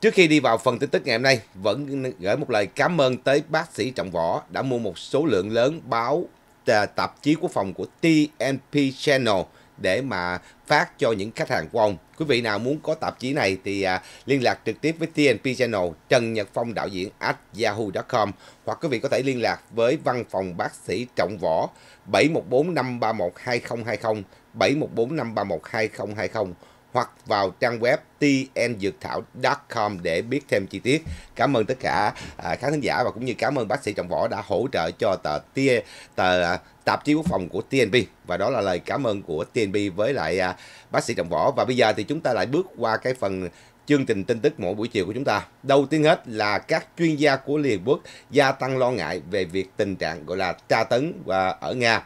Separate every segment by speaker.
Speaker 1: Trước khi đi vào phần tin tức ngày hôm nay, vẫn gửi một lời cảm ơn tới bác sĩ Trọng Võ đã mua một số lượng lớn báo à, tạp chí quốc phòng của TNP Channel để mà phát cho những khách hàng của ông. Quý vị nào muốn có tạp chí này thì à, liên lạc trực tiếp với TNP Channel Trần Nhật Phong đạo diễn at yahoo.com hoặc quý vị có thể liên lạc với văn phòng bác sĩ Trọng Võ 714 531 2020 714 531 2020 hoặc vào trang web tndượcthảo.com để biết thêm chi tiết. Cảm ơn tất cả à, khán thính giả và cũng như cảm ơn bác sĩ Trọng Võ đã hỗ trợ cho tờ tia tờ à, tạp chí quốc phòng của TNB và đó là lời cảm ơn của TNB với lại à, bác sĩ Trọng Võ và bây giờ thì chúng ta lại bước qua cái phần chương trình tin tức mỗi buổi chiều của chúng ta. Đầu tiên hết là các chuyên gia của Liên Quốc gia tăng lo ngại về việc tình trạng gọi là tra tấn và ở Nga.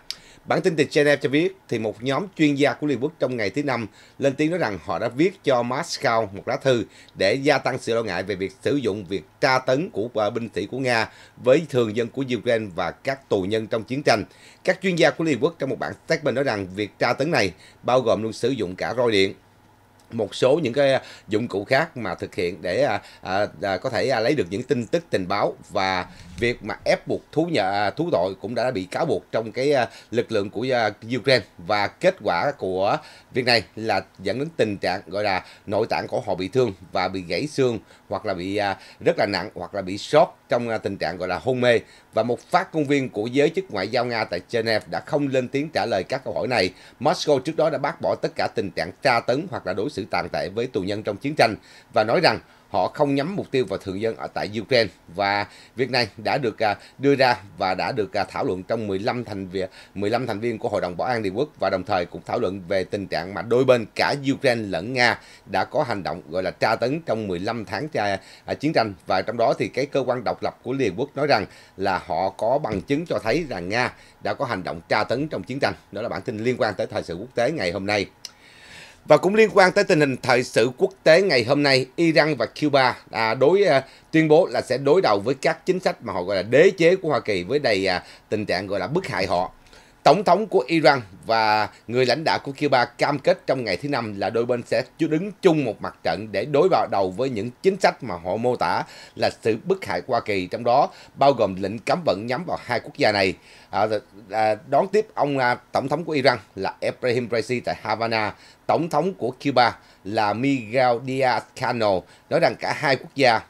Speaker 1: Bản tin từ Geneva cho biết thì một nhóm chuyên gia của Liên Quốc trong ngày thứ Năm lên tiếng nói rằng họ đã viết cho Moscow một lá thư để gia tăng sự lo ngại về việc sử dụng việc tra tấn của à, binh sĩ của Nga với thường dân của Ukraine và các tù nhân trong chiến tranh. Các chuyên gia của Liên Quốc trong một bản statement nói rằng việc tra tấn này bao gồm luôn sử dụng cả roi điện một số những cái à, dụng cụ khác mà thực hiện để à, à, à, có thể à, lấy được những tin tức tình báo và việc mà ép buộc thú nhà thú tội cũng đã bị cáo buộc trong cái à, lực lượng của à, Ukraine và kết quả của việc này là dẫn đến tình trạng gọi là nội tạng của họ bị thương và bị gãy xương hoặc là bị à, rất là nặng hoặc là bị sót trong tình trạng gọi là hôn mê và một phát công viên của giới chức ngoại giao Nga tại Geneva đã không lên tiếng trả lời các câu hỏi này. Moscow trước đó đã bác bỏ tất cả tình trạng tra tấn hoặc là đối xử tàn tệ với tù nhân trong chiến tranh và nói rằng họ không nhắm mục tiêu vào thường dân ở tại Ukraine và việc này đã được à, đưa ra và đã được à, thảo luận trong 15 thành viên 15 thành viên của Hội đồng Bảo an Liên Quốc và đồng thời cũng thảo luận về tình trạng mà đôi bên cả Ukraine lẫn Nga đã có hành động gọi là tra tấn trong 15 tháng à, chiến tranh và trong đó thì cái cơ quan độc lập của Liên Quốc nói rằng là họ có bằng chứng cho thấy rằng Nga đã có hành động tra tấn trong chiến tranh. Đó là bản tin liên quan tới thời sự quốc tế ngày hôm nay. Và cũng liên quan tới tình hình thời sự quốc tế ngày hôm nay, Iran và Cuba à, đối à, tuyên bố là sẽ đối đầu với các chính sách mà họ gọi là đế chế của Hoa Kỳ với đầy à, tình trạng gọi là bức hại họ. Tổng thống của Iran và người lãnh đạo của Cuba cam kết trong ngày thứ năm là đôi bên sẽ đứng chung một mặt trận để đối vào đầu với những chính sách mà họ mô tả là sự bức hại Hoa Kỳ trong đó bao gồm lệnh cấm vận nhắm vào hai quốc gia này. À, à, đón tiếp ông à, tổng thống của Iran là Ebrahim Raisi tại Havana, tổng thống của Cuba là Miguel Diaz-Canel nói rằng cả hai quốc gia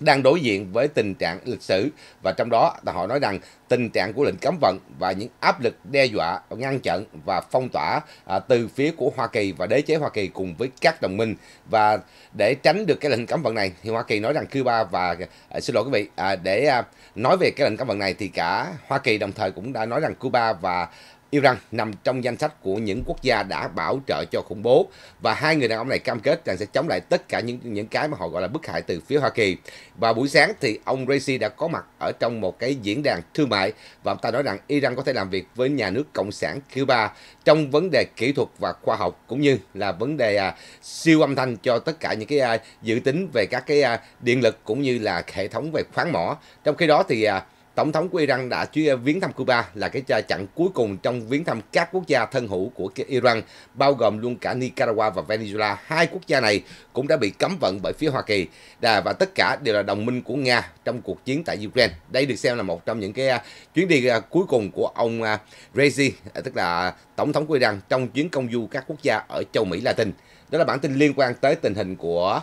Speaker 1: đang đối diện với tình trạng lịch sử và trong đó họ nói rằng tình trạng của lệnh cấm vận và những áp lực đe dọa ngăn chặn và phong tỏa à, từ phía của Hoa Kỳ và đế chế Hoa Kỳ cùng với các đồng minh và để tránh được cái lệnh cấm vận này thì Hoa Kỳ nói rằng Cuba và à, xin lỗi quý vị à, để nói về cái lệnh cấm vận này thì cả Hoa Kỳ đồng thời cũng đã nói rằng Cuba và Iran nằm trong danh sách của những quốc gia đã bảo trợ cho khủng bố và hai người đàn ông này cam kết rằng sẽ chống lại tất cả những những cái mà họ gọi là bức hại từ phía Hoa Kỳ. Và buổi sáng thì ông Raisi đã có mặt ở trong một cái diễn đàn thương mại và ông ta nói rằng Iran có thể làm việc với nhà nước cộng sản Cuba trong vấn đề kỹ thuật và khoa học cũng như là vấn đề à, siêu âm thanh cho tất cả những cái à, dự tính về các cái à, điện lực cũng như là hệ thống về khoáng mỏ. Trong khi đó thì à, Tổng thống của Iran đã viếng thăm Cuba là cái chặn cuối cùng trong viếng thăm các quốc gia thân hữu của Iran, bao gồm luôn cả Nicaragua và Venezuela. Hai quốc gia này cũng đã bị cấm vận bởi phía Hoa Kỳ Đà, và tất cả đều là đồng minh của Nga trong cuộc chiến tại Ukraine. Đây được xem là một trong những cái à, chuyến đi à, cuối cùng của ông à, Raisi, tức là tổng thống của Iran trong chuyến công du các quốc gia ở châu Mỹ Latin. Đó là bản tin liên quan tới tình hình của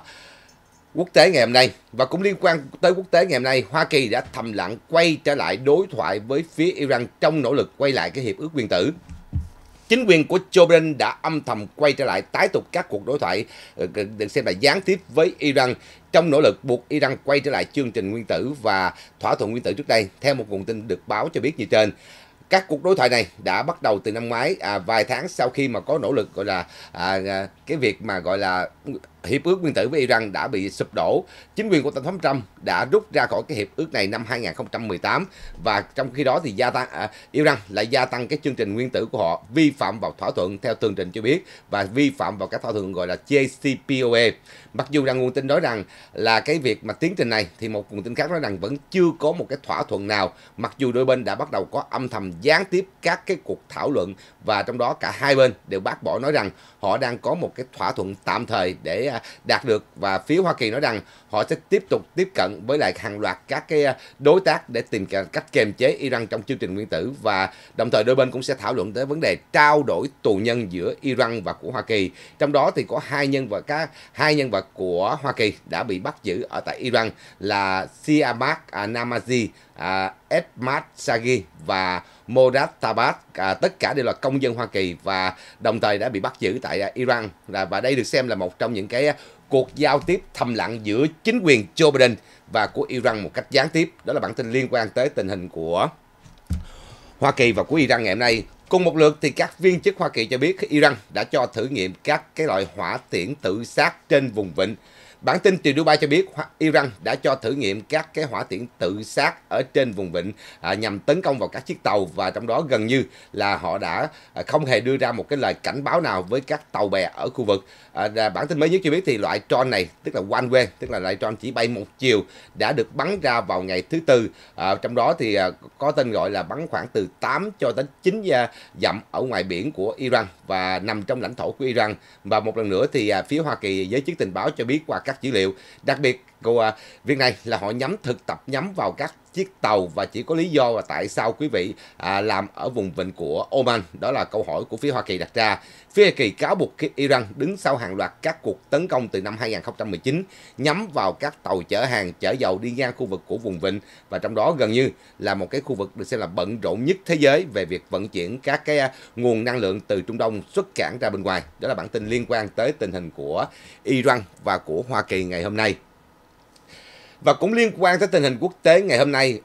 Speaker 1: Quốc tế ngày hôm nay và cũng liên quan tới quốc tế ngày hôm nay, Hoa Kỳ đã thầm lặng quay trở lại đối thoại với phía Iran trong nỗ lực quay lại cái hiệp ước nguyên tử. Chính quyền của Joe Biden đã âm thầm quay trở lại tái tục các cuộc đối thoại ờ, được xem là gián tiếp với Iran trong nỗ lực buộc Iran quay trở lại chương trình nguyên tử và thỏa thuận nguyên tử trước đây, theo một nguồn tin được báo cho biết như trên. Các cuộc đối thoại này đã bắt đầu từ năm ngoái, à, vài tháng sau khi mà có nỗ lực gọi là à, à cái việc mà gọi là hiệp ước nguyên tử với Iran đã bị sụp đổ. Chính quyền của Tổng thống Trump đã rút ra khỏi cái hiệp ước này năm 2018 và trong khi đó thì gia tăng à, Iran lại gia tăng cái chương trình nguyên tử của họ vi phạm vào thỏa thuận theo tường trình cho biết và vi phạm vào các thỏa thuận gọi là JCPOA. Mặc dù rằng nguồn tin nói rằng là cái việc mà tiến trình này thì một nguồn tin khác nói rằng vẫn chưa có một cái thỏa thuận nào mặc dù đôi bên đã bắt đầu có âm thầm gián tiếp các cái cuộc thảo luận và trong đó cả hai bên đều bác bỏ nói rằng họ đang có một cái thỏa thuận tạm thời để à, đạt được và phía Hoa Kỳ nói rằng họ sẽ tiếp tục tiếp cận với lại hàng loạt các cái đối tác để tìm cách kềm chế Iran trong chương trình nguyên tử và đồng thời đôi bên cũng sẽ thảo luận tới vấn đề trao đổi tù nhân giữa Iran và của Hoa Kỳ. Trong đó thì có hai nhân vật các hai nhân vật của Hoa Kỳ đã bị bắt giữ ở tại Iran là Siamak Namazi à, Edmund Sagi và Morad Tabat à, tất cả đều là công dân Hoa Kỳ và đồng thời đã bị bắt giữ tại à, Iran và đây được xem là một trong những cái à, cuộc giao tiếp thầm lặng giữa chính quyền Joe Biden và của Iran một cách gián tiếp đó là bản tin liên quan tới tình hình của Hoa Kỳ và của Iran ngày hôm nay Cùng một lượt thì các viên chức Hoa Kỳ cho biết Iran đã cho thử nghiệm các cái loại hỏa tiễn tự sát trên vùng vịnh Bản tin từ Dubai cho biết Iran đã cho thử nghiệm các cái hỏa tiễn tự sát ở trên vùng vịnh à, nhằm tấn công vào các chiếc tàu và trong đó gần như là họ đã à, không hề đưa ra một cái lời cảnh báo nào với các tàu bè ở khu vực. À, bản tin mới nhất cho biết thì loại drone này tức là one way tức là loại drone chỉ bay một chiều đã được bắn ra vào ngày thứ tư. À, trong đó thì à, có tên gọi là bắn khoảng từ 8 cho đến 9 dặm ở ngoài biển của Iran và nằm trong lãnh thổ của Iran và một lần nữa thì à, phía Hoa Kỳ giới chức tình báo cho biết qua các các dữ liệu. Đặc biệt Câu à, việc này là họ nhắm thực tập nhắm vào các chiếc tàu và chỉ có lý do và tại sao quý vị à, làm ở vùng vịnh của Oman đó là câu hỏi của phía Hoa Kỳ đặt ra. Phía Hoa Kỳ cáo buộc Iran đứng sau hàng loạt các cuộc tấn công từ năm 2019 nhắm vào các tàu chở hàng chở dầu đi ngang khu vực của vùng vịnh và trong đó gần như là một cái khu vực được xem là bận rộn nhất thế giới về việc vận chuyển các cái à, nguồn năng lượng từ Trung Đông xuất cảng ra bên ngoài. Đó là bản tin liên quan tới tình hình của Iran và của Hoa Kỳ ngày hôm nay. Và cũng liên quan tới tình hình quốc tế ngày hôm nay,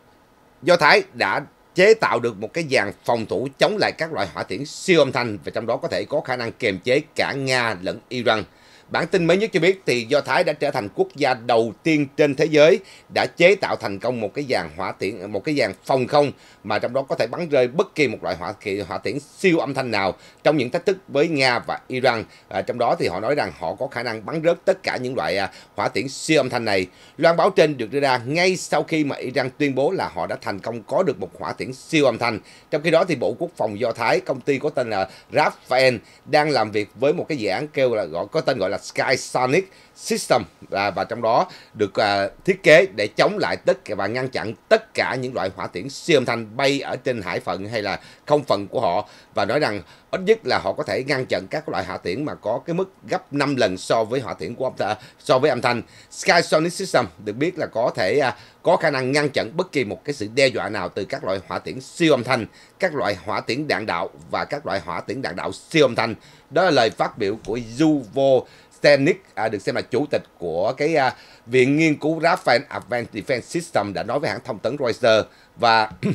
Speaker 1: Do Thái đã chế tạo được một cái dàn phòng thủ chống lại các loại hỏa tiễn siêu âm thanh và trong đó có thể có khả năng kiềm chế cả Nga lẫn Iran. Bản tin mới nhất cho biết thì Do Thái đã trở thành quốc gia đầu tiên trên thế giới đã chế tạo thành công một cái dàn hỏa tiễn một cái dàn phòng không mà trong đó có thể bắn rơi bất kỳ một loại hỏa hỏa tiễn siêu âm thanh nào trong những thách thức với Nga và Iran. À, trong đó thì họ nói rằng họ có khả năng bắn rớt tất cả những loại à, hỏa tiễn siêu âm thanh này. Loan báo trên được đưa ra ngay sau khi mà Iran tuyên bố là họ đã thành công có được một hỏa tiễn siêu âm thanh. Trong khi đó thì Bộ Quốc phòng Do Thái, công ty có tên là Rafael đang làm việc với một cái dự án kêu là gọi có tên gọi là Sky Sonic System à, và trong đó được à, thiết kế để chống lại tất và ngăn chặn tất cả những loại hỏa tiễn siêu âm thanh bay ở trên hải phận hay là không phận của họ và nói rằng ít nhất là họ có thể ngăn chặn các loại hỏa tiễn mà có cái mức gấp 5 lần so với hỏa tiễn của âm thanh, so với âm thanh Sky Sonic System được biết là có thể à, có khả năng ngăn chặn bất kỳ một cái sự đe dọa nào từ các loại hỏa tiễn siêu âm thanh, các loại hỏa tiễn đạn đạo và các loại hỏa tiễn đạn đạo siêu âm thanh. Đó là lời phát biểu của Yuvo Stenick à, được xem là chủ tịch của cái à, viện nghiên cứu Rafael Advanced à, Defense System đã nói với hãng thông tấn Reuters và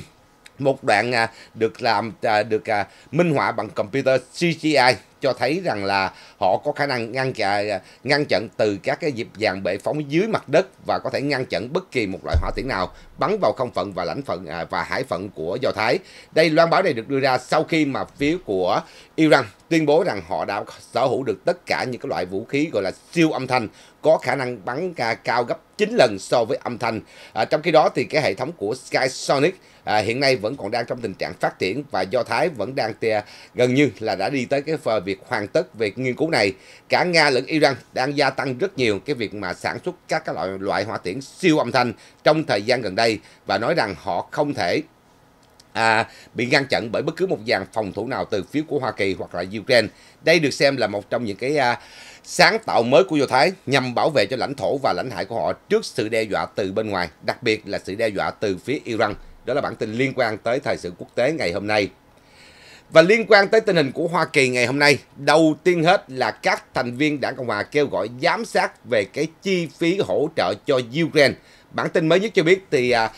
Speaker 1: một đoạn à, được làm à, được à, minh họa bằng computer CGI cho thấy rằng là họ có khả năng ngăn chặn ngăn chặn từ các cái dịp dàn bệ phóng dưới mặt đất và có thể ngăn chặn bất kỳ một loại hỏa tiễn nào bắn vào không phận và lãnh phận à, và hải phận của Do Thái. Đây loan báo này được đưa ra sau khi mà phía của Iran tuyên bố rằng họ đã sở hữu được tất cả những cái loại vũ khí gọi là siêu âm thanh có khả năng bắn cao gấp 9 lần so với âm thanh. À, trong khi đó thì cái hệ thống của Skysonic à, hiện nay vẫn còn đang trong tình trạng phát triển và Do Thái vẫn đang gần như là đã đi tới cái việc việc hoàn tất về nghiên cứu này. Cả Nga lẫn Iran đang gia tăng rất nhiều cái việc mà sản xuất các cái loại loại hỏa tiễn siêu âm thanh trong thời gian gần đây và nói rằng họ không thể à, bị ngăn chặn bởi bất cứ một dàn phòng thủ nào từ phía của Hoa Kỳ hoặc là Ukraine. Đây được xem là một trong những cái à, sáng tạo mới của Do Thái nhằm bảo vệ cho lãnh thổ và lãnh hải của họ trước sự đe dọa từ bên ngoài, đặc biệt là sự đe dọa từ phía Iran. Đó là bản tin liên quan tới thời sự quốc tế ngày hôm nay. Và liên quan tới tình hình của Hoa Kỳ ngày hôm nay, đầu tiên hết là các thành viên Đảng Cộng Hòa kêu gọi giám sát về cái chi phí hỗ trợ cho Ukraine. Bản tin mới nhất cho biết thì à,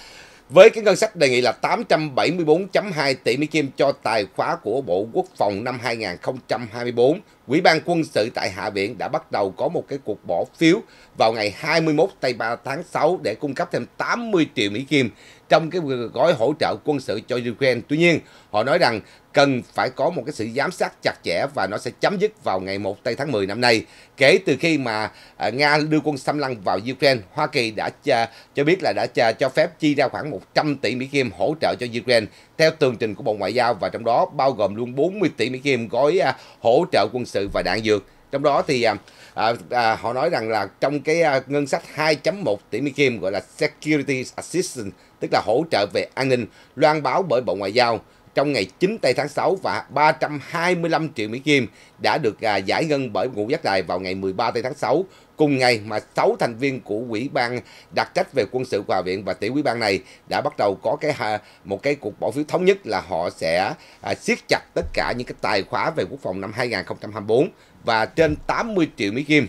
Speaker 1: với cái ngân sách đề nghị là 874.2 tỷ Mỹ Kim cho tài khóa của Bộ Quốc phòng năm 2024, Quỹ ban quân sự tại Hạ viện đã bắt đầu có một cái cuộc bỏ phiếu vào ngày 21 tây 3 tháng 6 để cung cấp thêm 80 triệu Mỹ Kim trong cái gói hỗ trợ quân sự cho Ukraine. Tuy nhiên, họ nói rằng cần phải có một cái sự giám sát chặt chẽ và nó sẽ chấm dứt vào ngày 1 tây tháng 10 năm nay. Kể từ khi mà à, Nga đưa quân xâm lăng vào Ukraine, Hoa Kỳ đã cho, cho biết là đã cho phép chi ra khoảng 100 tỷ Mỹ Kim hỗ trợ cho Ukraine theo tường trình của Bộ Ngoại giao và trong đó bao gồm luôn 40 tỷ Mỹ Kim gói à, hỗ trợ quân sự và đạn dược trong đó thì à, à, à, họ nói rằng là trong cái à, ngân sách 2.1 tỷ Mỹ Kim gọi là Security Assistance tức là hỗ trợ về an ninh loan báo bởi Bộ Ngoại giao trong ngày 9 tây tháng 6 và 325 triệu Mỹ Kim đã được à, giải ngân bởi ngũ giác đài vào ngày 13 tây tháng 6 Cùng ngày mà 6 thành viên của Ủy ban đặc trách về quân sự của viện và tiểu ủy ban này đã bắt đầu có cái một cái cuộc bỏ phiếu thống nhất là họ sẽ à, siết chặt tất cả những cái tài khoá về quốc phòng năm 2024 và trên 80 triệu Mỹ Kim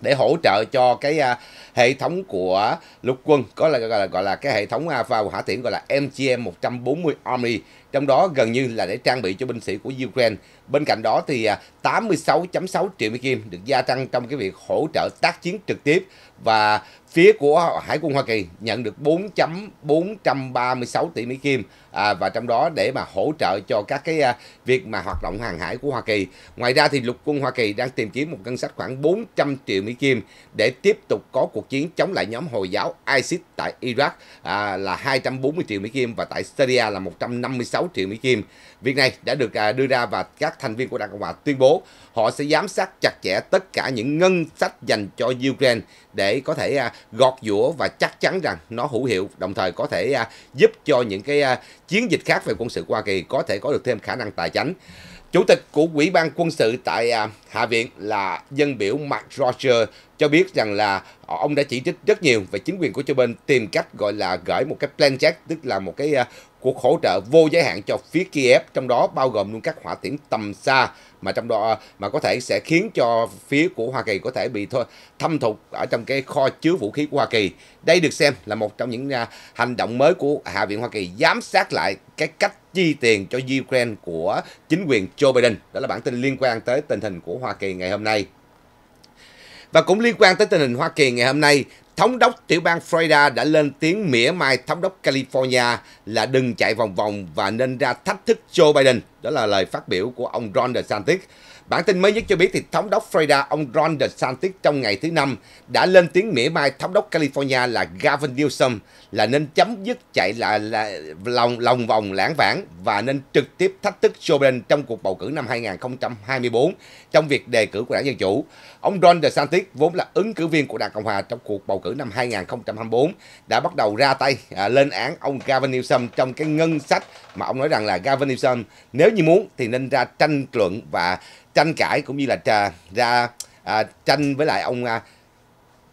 Speaker 1: để hỗ trợ cho cái à, hệ thống của lục quân có là gọi là gọi là cái hệ thống à, pháo hỏa tiễn gọi là MGM 140 Army trong đó gần như là để trang bị cho binh sĩ của Ukraine. Bên cạnh đó thì à, 86.6 triệu Mỹ kim được gia tăng trong cái việc hỗ trợ tác chiến trực tiếp và phía của Hải quân Hoa Kỳ nhận được 4.436 tỷ Mỹ kim à, và trong đó để mà hỗ trợ cho các cái à, việc mà hoạt động hàng hải của Hoa Kỳ. Ngoài ra thì lục quân Hoa Kỳ đang tìm kiếm một ngân sách khoảng 400 triệu Mỹ Kim để tiếp tục có cuộc chiến chống lại nhóm Hồi giáo ISIS tại Iraq à, là 240 triệu Mỹ Kim và tại Syria là 156 triệu Mỹ Kim. Việc này đã được à, đưa ra và các thành viên của Đảng Cộng Hòa tuyên bố họ sẽ giám sát chặt chẽ tất cả những ngân sách dành cho Ukraine để có thể à, gọt giũa và chắc chắn rằng nó hữu hiệu đồng thời có thể à, giúp cho những cái à, chiến dịch khác về quân sự của Hoa Kỳ có thể có được thêm khả năng tài chính. Chủ tịch của Ủy ban quân sự tại à, Hạ viện là dân biểu Mark Roger cho biết rằng là ông đã chỉ trích rất nhiều về chính quyền của Joe Biden tìm cách gọi là gửi một cái plan check tức là một cái à, cuộc hỗ trợ vô giới hạn cho phía Kiev trong đó bao gồm luôn các hỏa tiễn tầm xa mà trong đó mà có thể sẽ khiến cho phía của Hoa Kỳ có thể bị thôi thâm thục ở trong cái kho chứa vũ khí của Hoa Kỳ. Đây được xem là một trong những à, hành động mới của Hạ viện Hoa Kỳ giám sát lại cái cách chi tiền cho Ukraine của chính quyền Joe Biden. Đó là bản tin liên quan tới tình hình của Hoa Kỳ ngày hôm nay. Và cũng liên quan tới tình hình Hoa Kỳ ngày hôm nay Thống đốc tiểu bang Florida đã lên tiếng mỉa mai thống đốc California là đừng chạy vòng vòng và nên ra thách thức Joe Biden. Đó là lời phát biểu của ông Ron DeSantis Bản tin mới nhất cho biết thì thống đốc Florida ông Ron DeSantis trong ngày thứ năm đã lên tiếng mỉa mai thống đốc California là Gavin Newsom là nên chấm dứt chạy là, là lòng lòng vòng lãng vãng và nên trực tiếp thách thức Joe Biden trong cuộc bầu cử năm 2024 trong việc đề cử của đảng Dân Chủ. Ông Ron DeSantis vốn là ứng cử viên của đảng Cộng hòa trong cuộc bầu cử năm 2024 đã bắt đầu ra tay à, lên án ông Gavin Newsom trong cái ngân sách mà ông nói rằng là Gavin Newsom nếu như muốn thì nên ra tranh luận và tranh cãi cũng như là trà, ra à, tranh với lại ông à,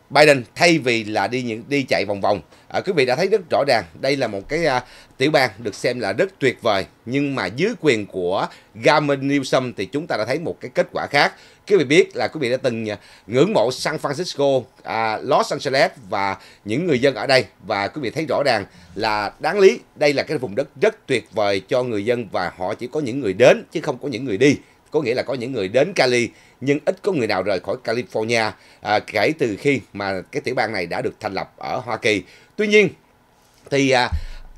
Speaker 1: Biden thay vì là đi những đi chạy vòng vòng. À, quý vị đã thấy rất rõ ràng đây là một cái à, tiểu bang được xem là rất tuyệt vời nhưng mà dưới quyền của Gavin Newsom thì chúng ta đã thấy một cái kết quả khác. Quý vị biết là quý vị đã từng à, ngưỡng mộ San Francisco, à, Los Angeles và những người dân ở đây và quý vị thấy rõ ràng là đáng lý đây là cái vùng đất rất tuyệt vời cho người dân và họ chỉ có những người đến chứ không có những người đi có nghĩa là có những người đến Cali nhưng ít có người nào rời khỏi California à, kể từ khi mà cái tiểu bang này đã được thành lập ở Hoa Kỳ. Tuy nhiên thì à,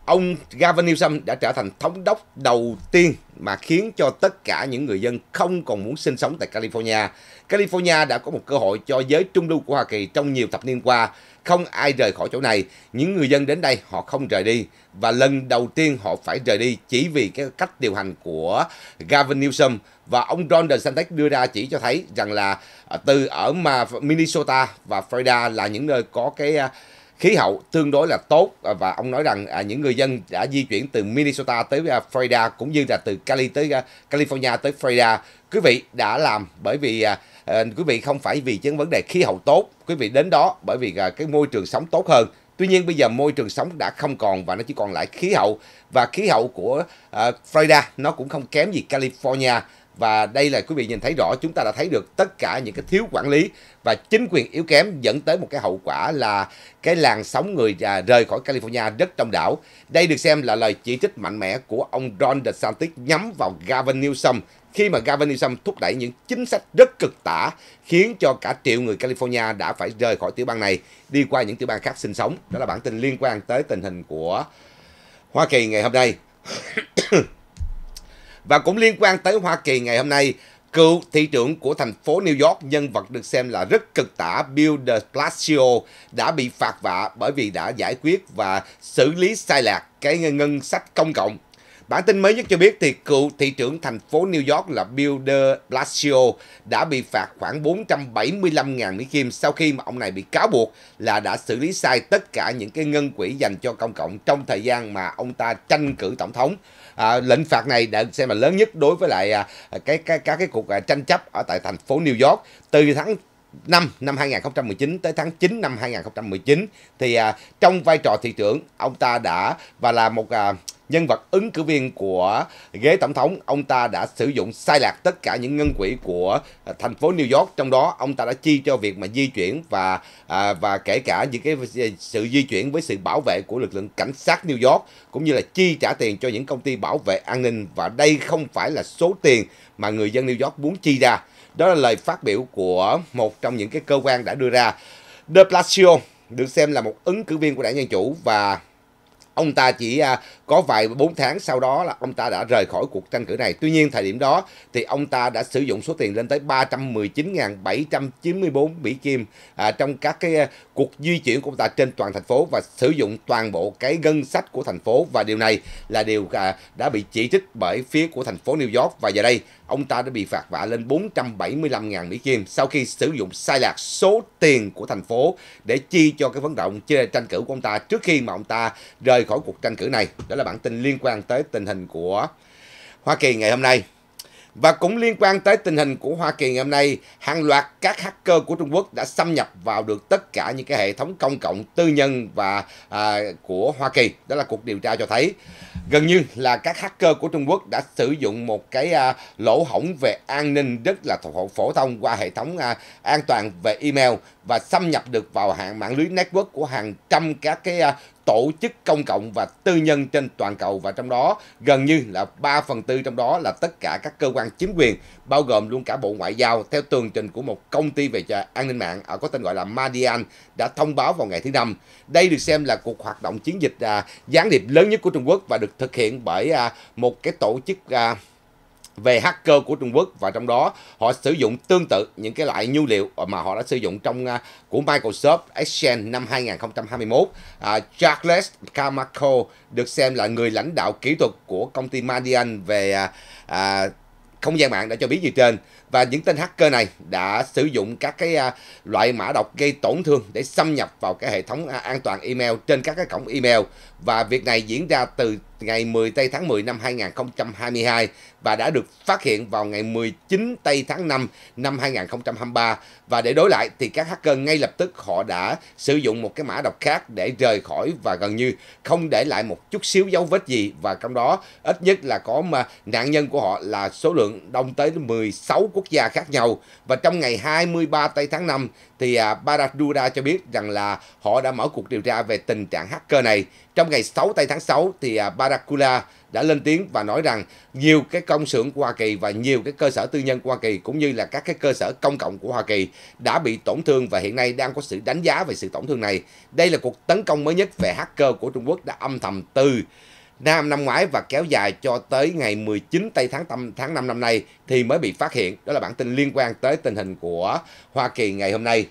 Speaker 1: ông Gavin Newsom đã trở thành thống đốc đầu tiên mà khiến cho tất cả những người dân không còn muốn sinh sống tại California. California đã có một cơ hội cho giới trung lưu của Hoa Kỳ trong nhiều thập niên qua không ai rời khỏi chỗ này, những người dân đến đây họ không rời đi và lần đầu tiên họ phải rời đi chỉ vì cái cách điều hành của Gavin Newsom và ông Ron DeSantis đưa ra chỉ cho thấy rằng là à, từ ở mà Minnesota và Florida là những nơi có cái à, khí hậu tương đối là tốt và ông nói rằng à, những người dân đã di chuyển từ Minnesota tới Florida cũng như là từ Cali tới California tới Florida quý vị đã làm bởi vì Ờ, quý vị không phải vì những vấn đề khí hậu tốt quý vị đến đó bởi vì à, cái môi trường sống tốt hơn tuy nhiên bây giờ môi trường sống đã không còn và nó chỉ còn lại khí hậu và khí hậu của à, Florida nó cũng không kém gì California và đây là quý vị nhìn thấy rõ chúng ta đã thấy được tất cả những cái thiếu quản lý và chính quyền yếu kém dẫn tới một cái hậu quả là cái làn sóng người à, rời khỏi California rất đông đảo. Đây được xem là lời chỉ trích mạnh mẽ của ông Ron DeSantis nhắm vào Gavin Newsom khi mà Gavin Newsom thúc đẩy những chính sách rất cực tả khiến cho cả triệu người California đã phải rời khỏi tiểu bang này đi qua những tiểu bang khác sinh sống. Đó là bản tin liên quan tới tình hình của Hoa Kỳ ngày hôm nay. Và cũng liên quan tới Hoa Kỳ ngày hôm nay, cựu thị trưởng của thành phố New York, nhân vật được xem là rất cực tả Bill de Blasio đã bị phạt vạ bởi vì đã giải quyết và xử lý sai lạc cái ngân sách công cộng Bản tin mới nhất cho biết thì cựu thị trưởng thành phố New York là Bill de Blasio đã bị phạt khoảng 475.000 Mỹ Kim sau khi mà ông này bị cáo buộc là đã xử lý sai tất cả những cái ngân quỹ dành cho công cộng trong thời gian mà ông ta tranh cử tổng thống. À, lệnh phạt này đã xem là lớn nhất đối với lại à, cái cái các cái cuộc à, tranh chấp ở tại thành phố New York từ tháng 5 năm 2019 tới tháng 9 năm 2019 thì à, trong vai trò thị trưởng ông ta đã và là một à, nhân vật ứng cử viên của ghế tổng thống, ông ta đã sử dụng sai lạc tất cả những ngân quỹ của à, thành phố New York, trong đó ông ta đã chi cho việc mà di chuyển và à, và kể cả những cái sự di chuyển với sự bảo vệ của lực lượng cảnh sát New York cũng như là chi trả tiền cho những công ty bảo vệ an ninh và đây không phải là số tiền mà người dân New York muốn chi ra. Đó là lời phát biểu của một trong những cái cơ quan đã đưa ra. De Blasio được xem là một ứng cử viên của đảng Dân Chủ và ông ta chỉ à, có vài bốn tháng sau đó là ông ta đã rời khỏi cuộc tranh cử này. Tuy nhiên thời điểm đó thì ông ta đã sử dụng số tiền lên tới 319.794 Mỹ Kim à, trong các cái à, cuộc di chuyển của ông ta trên toàn thành phố và sử dụng toàn bộ cái ngân sách của thành phố và điều này là điều à, đã bị chỉ trích bởi phía của thành phố New York và giờ đây ông ta đã bị phạt vạ lên 475.000 Mỹ Kim sau khi sử dụng sai lạc số tiền của thành phố để chi cho cái vấn động tranh cử của ông ta trước khi mà ông ta rời khỏi cuộc tranh cử này. Đó là bản tin liên quan tới tình hình của Hoa Kỳ ngày hôm nay. Và cũng liên quan tới tình hình của Hoa Kỳ ngày hôm nay, hàng loạt các hacker của Trung Quốc đã xâm nhập vào được tất cả những cái hệ thống công cộng, tư nhân và à, của Hoa Kỳ. Đó là cuộc điều tra cho thấy gần như là các hacker của Trung Quốc đã sử dụng một cái à, lỗ hổng về an ninh rất là phổ thông qua hệ thống à, an toàn về email và xâm nhập được vào hàng mạng lưới network của hàng trăm các cái à, tổ chức công cộng và tư nhân trên toàn cầu và trong đó gần như là 3 phần tư trong đó là tất cả các cơ quan chính quyền bao gồm luôn cả Bộ Ngoại giao theo tường trình của một công ty về an ninh mạng ở à, có tên gọi là Madian đã thông báo vào ngày thứ năm. Đây được xem là cuộc hoạt động chiến dịch à, gián điệp lớn nhất của Trung Quốc và được thực hiện bởi à, một cái tổ chức à, về hacker của Trung Quốc và trong đó họ sử dụng tương tự những cái loại nhu liệu mà họ đã sử dụng trong uh, của Microsoft Exchange năm 2021. Uh, à, Charles Camacho được xem là người lãnh đạo kỹ thuật của công ty Mandiant về uh, uh, không gian mạng đã cho biết như trên và những tên hacker này đã sử dụng các cái uh, loại mã độc gây tổn thương để xâm nhập vào cái hệ thống uh, an toàn email trên các cái cổng email và việc này diễn ra từ ngày 10 tây tháng 10 năm 2022 và đã được phát hiện vào ngày 19 tây tháng 5 năm 2023 và để đối lại thì các hacker ngay lập tức họ đã sử dụng một cái mã độc khác để rời khỏi và gần như không để lại một chút xíu dấu vết gì và trong đó ít nhất là có mà nạn nhân của họ là số lượng đông tới 16 quốc gia khác nhau và trong ngày 23 tây tháng 5 thì à, Baraduda cho biết rằng là họ đã mở cuộc điều tra về tình trạng hacker này trong ngày 6 tây tháng 6 thì à, Barracuda đã lên tiếng và nói rằng nhiều cái công xưởng của Hoa Kỳ và nhiều cái cơ sở tư nhân của Hoa Kỳ cũng như là các cái cơ sở công cộng của Hoa Kỳ đã bị tổn thương và hiện nay đang có sự đánh giá về sự tổn thương này. Đây là cuộc tấn công mới nhất về hacker của Trung Quốc đã âm thầm từ năm năm ngoái và kéo dài cho tới ngày 19 tây tháng 5, tháng 5 năm nay thì mới bị phát hiện. Đó là bản tin liên quan tới tình hình của Hoa Kỳ ngày hôm nay.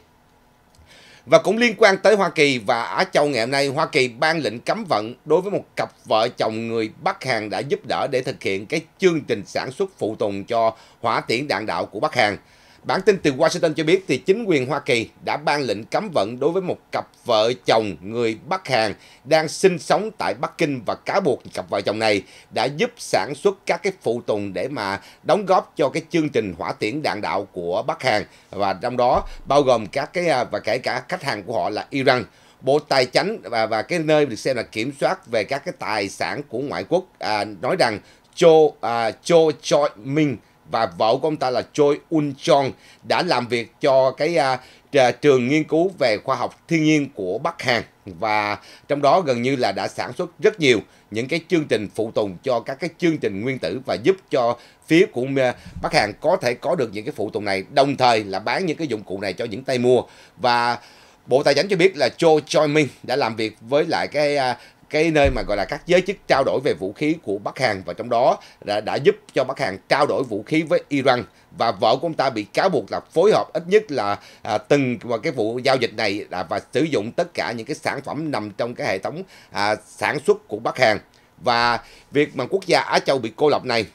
Speaker 1: Và cũng liên quan tới Hoa Kỳ và Á Châu ngày hôm nay, Hoa Kỳ ban lệnh cấm vận đối với một cặp vợ chồng người Bắc Hàn đã giúp đỡ để thực hiện cái chương trình sản xuất phụ tùng cho hỏa tiễn đạn đạo của Bắc Hàn. Bản tin từ Washington cho biết thì chính quyền Hoa Kỳ đã ban lệnh cấm vận đối với một cặp vợ chồng người Bắc Hàn đang sinh sống tại Bắc Kinh và cáo buộc cặp vợ chồng này đã giúp sản xuất các cái phụ tùng để mà đóng góp cho cái chương trình hỏa tiễn đạn đạo của Bắc Hàn và trong đó bao gồm các cái à, và kể cả khách hàng của họ là Iran. Bộ Tài chánh và và cái nơi được xem là kiểm soát về các cái tài sản của ngoại quốc à, nói rằng Cho uh, Cho Choi Minh và vợ của ông ta là Choi Un Chong đã làm việc cho cái uh, trường nghiên cứu về khoa học thiên nhiên của Bắc Hàn và trong đó gần như là đã sản xuất rất nhiều những cái chương trình phụ tùng cho các cái chương trình nguyên tử và giúp cho phía của à, Bắc Hàn có thể có được những cái phụ tùng này đồng thời là bán những cái dụng cụ này cho những tay mua và Bộ Tài chính cho biết là Cho Choi Min đã làm việc với lại cái à, cái nơi mà gọi là các giới chức trao đổi về vũ khí của Bắc Hàn và trong đó đã, đã giúp cho Bắc Hàn trao đổi vũ khí với Iran và vợ của ông ta bị cáo buộc là phối hợp ít nhất là à, từng và cái vụ giao dịch này là và sử dụng tất cả những cái sản phẩm nằm trong cái hệ thống à, sản xuất của Bắc Hàn và việc mà quốc gia Á Châu bị cô lập này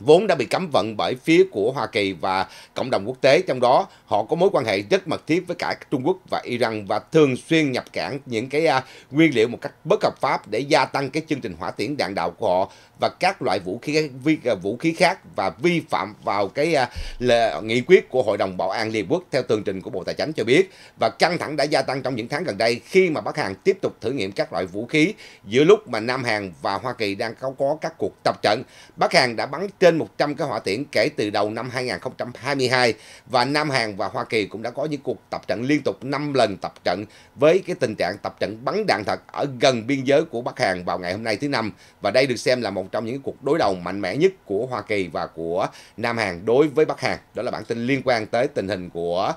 Speaker 1: vốn đã bị cấm vận bởi phía của Hoa Kỳ và cộng đồng quốc tế, trong đó họ có mối quan hệ rất mật thiết với cả Trung Quốc và Iran và thường xuyên nhập cản những cái uh, nguyên liệu một cách bất hợp pháp để gia tăng cái chương trình hỏa tiễn đạn đạo của họ và các loại vũ khí vi, uh, vũ khí khác và vi phạm vào cái uh, à, là nghị quyết của Hội đồng Bảo an Liên Hợp Quốc theo tường trình của Bộ Tài chính cho biết và căng thẳng đã gia tăng trong những tháng gần đây khi mà Bắc Hàn tiếp tục thử nghiệm các loại vũ khí giữa lúc mà Nam Hàn và Hoa Kỳ đang có, có các cuộc tập trận Bắc Hàn đã bắn trên trên 100 cái hỏa tiễn kể từ đầu năm 2022 và Nam Hàn và Hoa Kỳ cũng đã có những cuộc tập trận liên tục 5 lần tập trận với cái tình trạng tập trận bắn đạn thật ở gần biên giới của Bắc Hàn vào ngày hôm nay thứ năm và đây được xem là một trong những cuộc đối đầu mạnh mẽ nhất của Hoa Kỳ và của Nam Hàn đối với Bắc Hàn. Đó là bản tin liên quan tới tình hình của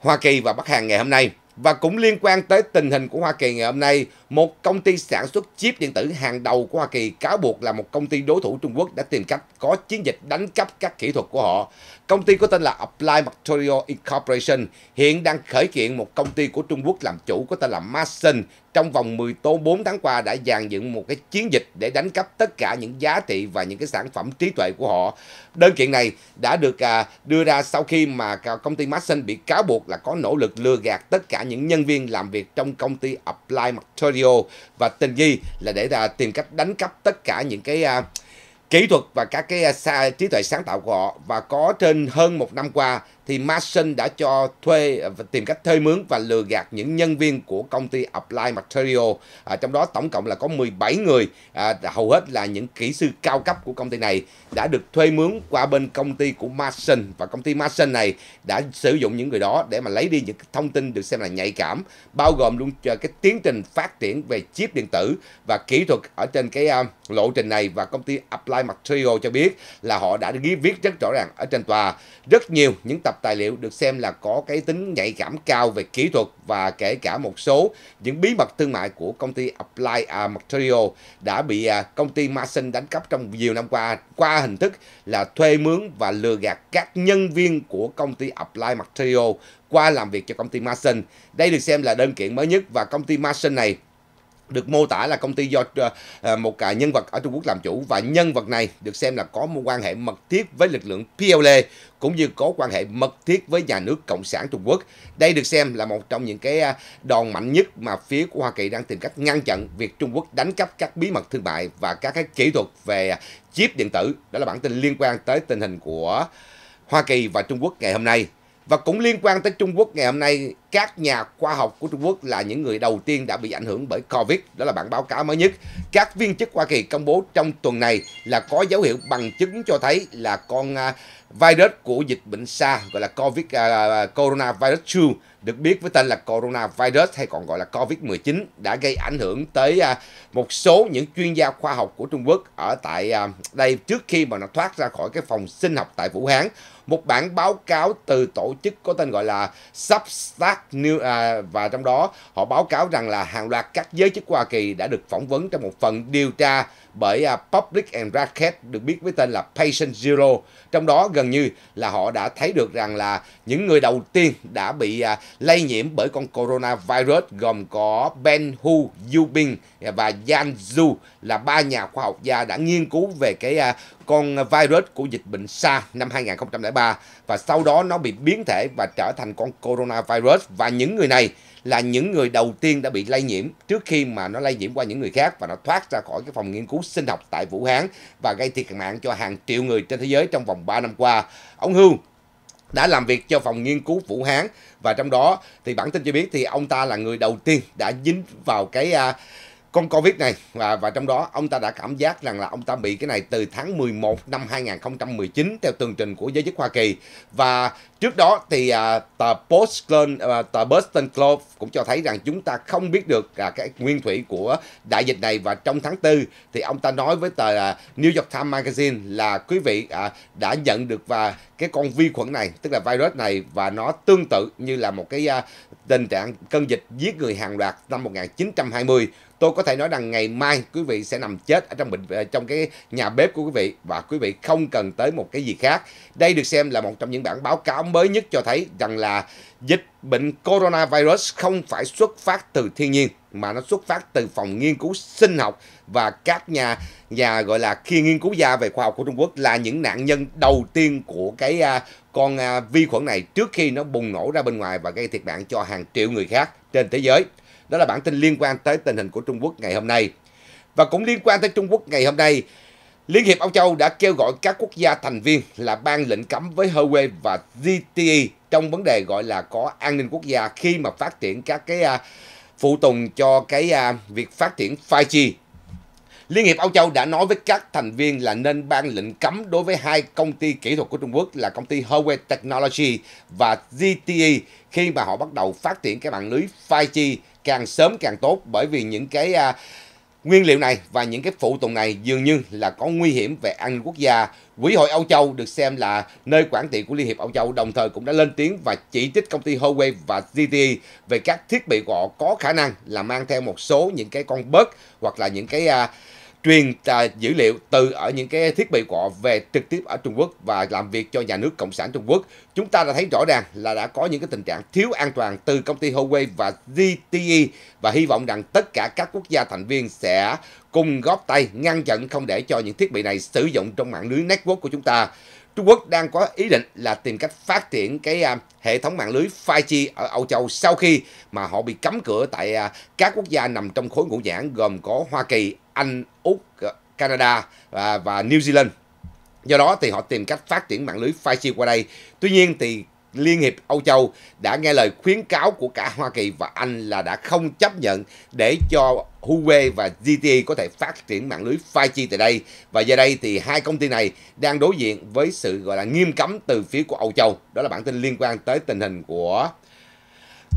Speaker 1: Hoa Kỳ và Bắc Hàn ngày hôm nay và cũng liên quan tới tình hình của Hoa Kỳ ngày hôm nay một công ty sản xuất chip điện tử hàng đầu của Hoa Kỳ cáo buộc là một công ty đối thủ Trung Quốc đã tìm cách có chiến dịch đánh cắp các kỹ thuật của họ. Công ty có tên là Applied Material Incorporation hiện đang khởi kiện một công ty của Trung Quốc làm chủ có tên là Mason trong vòng 14 tháng qua đã dàn dựng một cái chiến dịch để đánh cắp tất cả những giá trị và những cái sản phẩm trí tuệ của họ. Đơn kiện này đã được à, đưa ra sau khi mà công ty Mason bị cáo buộc là có nỗ lực lừa gạt tất cả những nhân viên làm việc trong công ty Applied Material Mario và Tình Nhi là để à, tìm cách đánh cắp tất cả những cái à, kỹ thuật và các cái à, trí tuệ sáng tạo của họ và có trên hơn một năm qua thì Mason đã cho thuê tìm cách thuê mướn và lừa gạt những nhân viên của công ty Apply Material à, trong đó tổng cộng là có 17 người à, hầu hết là những kỹ sư cao cấp của công ty này đã được thuê mướn qua bên công ty của Mason và công ty Mason này đã sử dụng những người đó để mà lấy đi những thông tin được xem là nhạy cảm bao gồm luôn à, cái tiến trình phát triển về chip điện tử và kỹ thuật ở trên cái uh, lộ trình này và công ty Apply Material cho biết là họ đã ghi viết rất rõ ràng ở trên tòa. Rất nhiều những tập tài liệu được xem là có cái tính nhạy cảm cao về kỹ thuật và kể cả một số những bí mật thương mại của công ty Apply à, Material đã bị à, công ty Mason đánh cắp trong nhiều năm qua qua hình thức là thuê mướn và lừa gạt các nhân viên của công ty Apply Material qua làm việc cho công ty Mason. Đây được xem là đơn kiện mới nhất và công ty Mason này được mô tả là công ty do ờ, ờ, một nhân vật ở Trung Quốc làm chủ và nhân vật này được xem là có một quan hệ mật thiết với lực lượng PLA cũng như có quan hệ mật thiết với nhà nước Cộng sản Trung Quốc. Đây được xem là một trong những cái ờ, đòn mạnh nhất mà phía của Hoa Kỳ đang tìm cách ngăn chặn việc Trung Quốc đánh cắp các bí mật thương mại và các cái kỹ thuật về chip điện tử. Đó là bản tin liên quan tới tình hình của Hoa Kỳ và Trung Quốc ngày hôm nay. Và cũng liên quan tới Trung Quốc ngày hôm nay các nhà khoa học của Trung Quốc là những người đầu tiên đã bị ảnh hưởng bởi Covid, đó là bản báo cáo mới nhất. Các viên chức Hoa Kỳ công bố trong tuần này là có dấu hiệu bằng chứng cho thấy là con à, virus của dịch bệnh xa gọi là Covid uh, coronavirus 2 được biết với tên là coronavirus hay còn gọi là Covid-19 đã gây ảnh hưởng tới uh, một số những chuyên gia khoa học của Trung Quốc ở tại uh, đây trước khi mà nó thoát ra khỏi cái phòng sinh học tại Vũ Hán. Một bản báo cáo từ tổ chức có tên gọi là Substack New, à, và trong đó họ báo cáo rằng là hàng loạt các giới chức Hoa Kỳ đã được phỏng vấn trong một phần điều tra bởi à, Public and Racket được biết với tên là Patient Zero. Trong đó gần như là họ đã thấy được rằng là những người đầu tiên đã bị à, lây nhiễm bởi con coronavirus gồm có Ben Hu Yubin và Yan Zhu là ba nhà khoa học gia đã nghiên cứu về cái à, con virus của dịch bệnh SARS năm 2003 và sau đó nó bị biến thể và trở thành con coronavirus và những người này là những người đầu tiên đã bị lây nhiễm trước khi mà nó lây nhiễm qua những người khác và nó thoát ra khỏi cái phòng nghiên cứu sinh học tại Vũ Hán và gây thiệt mạng cho hàng triệu người trên thế giới trong vòng 3 năm qua. Ông Hưu đã làm việc cho phòng nghiên cứu Vũ Hán và trong đó thì bản tin cho biết thì ông ta là người đầu tiên đã dính vào cái uh, con Covid này và và trong đó ông ta đã cảm giác rằng là ông ta bị cái này từ tháng 11 năm 2019 theo tường trình của giới chức Hoa Kỳ và trước đó thì à, tờ Boston à, tờ Boston Globe cũng cho thấy rằng chúng ta không biết được à, cái nguyên thủy của đại dịch này và trong tháng 4 thì ông ta nói với tờ à, New York Times Magazine là quý vị à, đã nhận được và cái con vi khuẩn này tức là virus này và nó tương tự như là một cái à, tình trạng cơn dịch giết người hàng loạt năm 1920 tôi có thể nói rằng ngày mai quý vị sẽ nằm chết ở trong bệnh ờ, trong cái nhà bếp của quý vị và quý vị không cần tới một cái gì khác. Đây được xem là một trong những bản báo cáo mới nhất cho thấy rằng là dịch bệnh coronavirus không phải xuất phát từ thiên nhiên mà nó xuất phát từ phòng nghiên cứu sinh học và các nhà nhà gọi là khi nghiên cứu gia về khoa học của Trung Quốc là những nạn nhân đầu tiên của cái uh, con uh, vi khuẩn này trước khi nó bùng nổ ra bên ngoài và gây thiệt mạng cho hàng triệu người khác trên thế giới. Đó là bản tin liên quan tới tình hình của Trung Quốc ngày hôm nay. Và cũng liên quan tới Trung Quốc ngày hôm nay, Liên hiệp Âu Châu đã kêu gọi các quốc gia thành viên là ban lệnh cấm với Huawei và ZTE trong vấn đề gọi là có an ninh quốc gia khi mà phát triển các cái à, phụ tùng cho cái à, việc phát triển 5G. Liên hiệp Âu Châu đã nói với các thành viên là nên ban lệnh cấm đối với hai công ty kỹ thuật của Trung Quốc là công ty Huawei Technology và ZTE khi mà họ bắt đầu phát triển cái mạng lưới 5G càng sớm càng tốt bởi vì những cái à, nguyên liệu này và những cái phụ tùng này dường như là có nguy hiểm về an ninh quốc gia. Quỹ hội Âu Châu được xem là nơi quản trị của Liên hiệp Âu Châu đồng thời cũng đã lên tiếng và chỉ trích công ty Huawei và ZTE về các thiết bị của họ có khả năng là mang theo một số những cái con bớt hoặc là những cái uh, truyền à, dữ liệu từ ở những cái thiết bị của họ về trực tiếp ở Trung Quốc và làm việc cho nhà nước Cộng sản Trung Quốc. Chúng ta đã thấy rõ ràng là đã có những cái tình trạng thiếu an toàn từ công ty Huawei và ZTE và hy vọng rằng tất cả các quốc gia thành viên sẽ cùng góp tay ngăn chặn không để cho những thiết bị này sử dụng trong mạng lưới network của chúng ta. Trung Quốc đang có ý định là tìm cách phát triển cái à, hệ thống mạng lưới 5G ở Âu Châu sau khi mà họ bị cấm cửa tại à, các quốc gia nằm trong khối ngũ nhãn gồm có Hoa Kỳ, anh, Úc, Canada và, và New Zealand. Do đó thì họ tìm cách phát triển mạng lưới 5G qua đây. Tuy nhiên thì Liên hiệp Âu Châu đã nghe lời khuyến cáo của cả Hoa Kỳ và Anh là đã không chấp nhận để cho Huawei và ZTE có thể phát triển mạng lưới 5G tại đây. Và giờ đây thì hai công ty này đang đối diện với sự gọi là nghiêm cấm từ phía của Âu Châu. Đó là bản tin liên quan tới tình hình của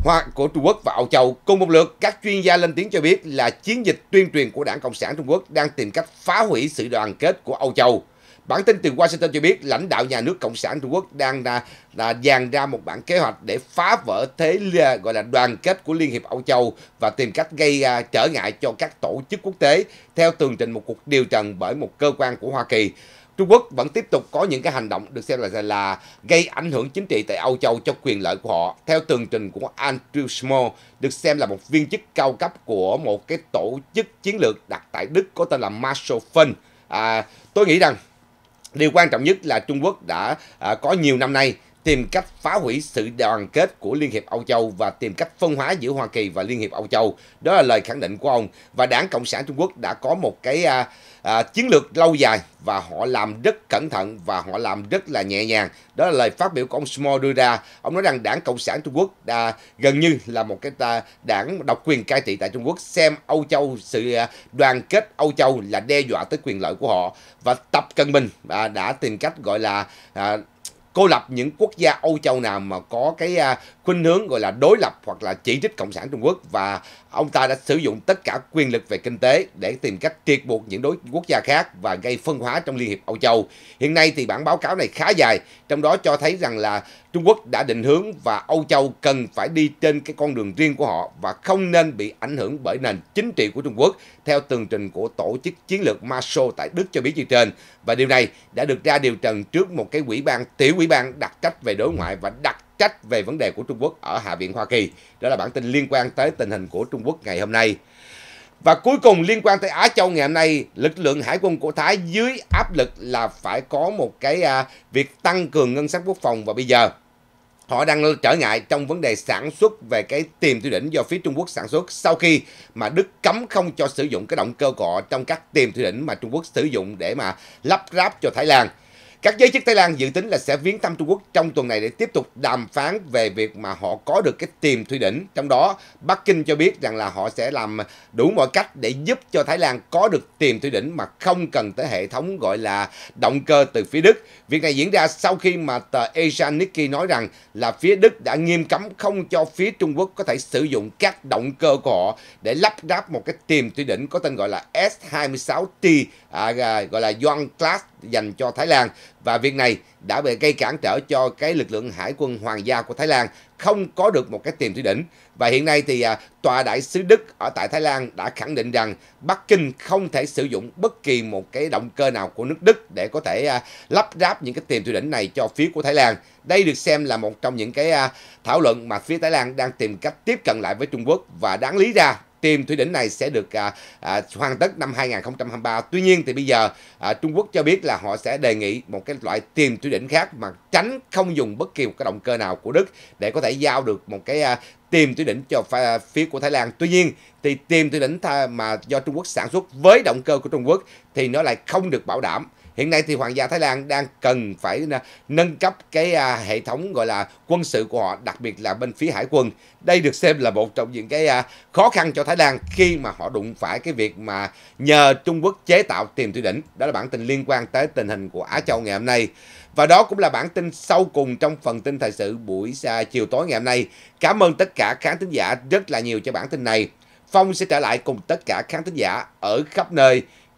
Speaker 1: hoặc của Trung Quốc và Âu Châu. Cùng một lượt, các chuyên gia lên tiếng cho biết là chiến dịch tuyên truyền của Đảng Cộng sản Trung Quốc đang tìm cách phá hủy sự đoàn kết của Âu Châu. Bản tin từ Washington cho biết lãnh đạo nhà nước Cộng sản Trung Quốc đang là, là dàn ra một bản kế hoạch để phá vỡ thế gọi là đoàn kết của Liên hiệp Âu Châu và tìm cách gây uh, trở ngại cho các tổ chức quốc tế theo tường trình một cuộc điều trần bởi một cơ quan của Hoa Kỳ. Trung Quốc vẫn tiếp tục có những cái hành động được xem là là gây ảnh hưởng chính trị tại Âu Châu cho quyền lợi của họ. Theo tường trình của Andrew Schmoll, được xem là một viên chức cao cấp của một cái tổ chức chiến lược đặt tại Đức có tên là Marshall Fund. À, tôi nghĩ rằng điều quan trọng nhất là Trung Quốc đã à, có nhiều năm nay tìm cách phá hủy sự đoàn kết của Liên hiệp Âu Châu và tìm cách phân hóa giữa Hoa Kỳ và Liên hiệp Âu Châu. Đó là lời khẳng định của ông. Và Đảng Cộng sản Trung Quốc đã có một cái à, à, chiến lược lâu dài và họ làm rất cẩn thận và họ làm rất là nhẹ nhàng. Đó là lời phát biểu của ông Small đưa ra. Ông nói rằng Đảng Cộng sản Trung Quốc đã gần như là một cái ta, à, đảng độc quyền cai trị tại Trung Quốc xem Âu Châu sự à, đoàn kết Âu Châu là đe dọa tới quyền lợi của họ và Tập Cận Bình à, đã tìm cách gọi là à, cô lập những quốc gia Âu Châu nào mà có cái à, khuynh hướng gọi là đối lập hoặc là chỉ trích Cộng sản Trung Quốc và ông ta đã sử dụng tất cả quyền lực về kinh tế để tìm cách triệt buộc những đối quốc gia khác và gây phân hóa trong Liên hiệp Âu Châu. Hiện nay thì bản báo cáo này khá dài, trong đó cho thấy rằng là Trung Quốc đã định hướng và Âu Châu cần phải đi trên cái con đường riêng của họ và không nên bị ảnh hưởng bởi nền chính trị của Trung Quốc theo tường trình của Tổ chức Chiến lược Marshall tại Đức cho biết như trên. Và điều này đã được ra điều trần trước một cái quỹ ban, tiểu quỹ ban đặc trách về đối ngoại và đặc trách về vấn đề của Trung Quốc ở Hạ viện Hoa Kỳ. Đó là bản tin liên quan tới tình hình của Trung Quốc ngày hôm nay. Và cuối cùng liên quan tới Á Châu ngày hôm nay, lực lượng hải quân của Thái dưới áp lực là phải có một cái à, việc tăng cường ngân sách quốc phòng và bây giờ họ đang trở ngại trong vấn đề sản xuất về cái tiềm thủy đỉnh do phía Trung Quốc sản xuất sau khi mà Đức cấm không cho sử dụng cái động cơ cọ trong các tiềm thủy đỉnh mà Trung Quốc sử dụng để mà lắp ráp cho Thái Lan. Các giới chức Thái Lan dự tính là sẽ viếng thăm Trung Quốc trong tuần này để tiếp tục đàm phán về việc mà họ có được cái tiềm thủy đỉnh. Trong đó, Bắc Kinh cho biết rằng là họ sẽ làm đủ mọi cách để giúp cho Thái Lan có được tiềm thủy đỉnh mà không cần tới hệ thống gọi là động cơ từ phía Đức. Việc này diễn ra sau khi mà tờ Asian Nikkei nói rằng là phía Đức đã nghiêm cấm không cho phía Trung Quốc có thể sử dụng các động cơ của họ để lắp ráp một cái tiềm thủy đỉnh có tên gọi là S26T, à, gọi là Yuan Class dành cho Thái Lan và việc này đã bị gây cản trở cho cái lực lượng hải quân hoàng gia của Thái Lan không có được một cái tiềm thủy đỉnh và hiện nay thì à, tòa đại sứ Đức ở tại Thái Lan đã khẳng định rằng Bắc Kinh không thể sử dụng bất kỳ một cái động cơ nào của nước Đức để có thể à, lắp ráp những cái tiềm thủy đỉnh này cho phía của Thái Lan. Đây được xem là một trong những cái à, thảo luận mà phía Thái Lan đang tìm cách tiếp cận lại với Trung Quốc và đáng lý ra tìm thủy đỉnh này sẽ được à, à, hoàn tất năm 2023. Tuy nhiên thì bây giờ à, Trung Quốc cho biết là họ sẽ đề nghị một cái loại tìm thủy đỉnh khác mà tránh không dùng bất kỳ một cái động cơ nào của Đức để có thể giao được một cái à, tìm thủy đỉnh cho phía của Thái Lan. Tuy nhiên thì tìm thủy đỉnh mà do Trung Quốc sản xuất với động cơ của Trung Quốc thì nó lại không được bảo đảm hiện nay thì hoàng gia thái lan đang cần phải à, nâng cấp cái à, hệ thống gọi là quân sự của họ đặc biệt là bên phía hải quân đây được xem là một trong những cái à, khó khăn cho thái lan khi mà họ đụng phải cái việc mà nhờ trung quốc chế tạo tiềm thủy đỉnh đó là bản tin liên quan tới tình hình của á châu ngày hôm nay và đó cũng là bản tin sau cùng trong phần tin thời sự buổi chiều tối ngày hôm nay cảm ơn tất cả khán thính giả rất là nhiều cho bản tin này phong sẽ trở lại cùng tất cả khán thính giả ở khắp nơi